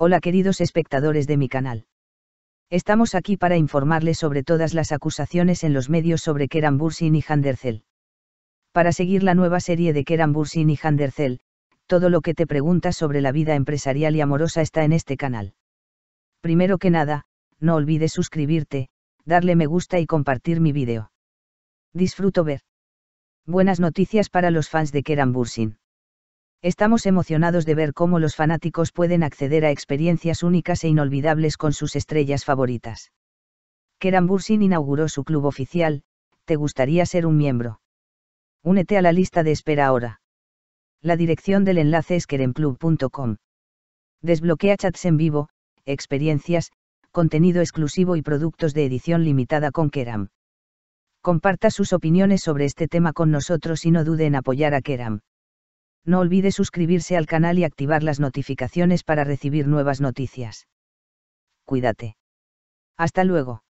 Hola queridos espectadores de mi canal. Estamos aquí para informarles sobre todas las acusaciones en los medios sobre Keran Bursin y Handercel. Para seguir la nueva serie de Keran Bursin y Handercel, todo lo que te preguntas sobre la vida empresarial y amorosa está en este canal. Primero que nada, no olvides suscribirte, darle me gusta y compartir mi vídeo. Disfruto ver. Buenas noticias para los fans de Keran Bursin. Estamos emocionados de ver cómo los fanáticos pueden acceder a experiencias únicas e inolvidables con sus estrellas favoritas. Keram Bursin inauguró su club oficial, ¿te gustaría ser un miembro? Únete a la lista de espera ahora. La dirección del enlace es keremclub.com. Desbloquea chats en vivo, experiencias, contenido exclusivo y productos de edición limitada con Keram. Comparta sus opiniones sobre este tema con nosotros y no dude en apoyar a Keram. No olvide suscribirse al canal y activar las notificaciones para recibir nuevas noticias. Cuídate. Hasta luego.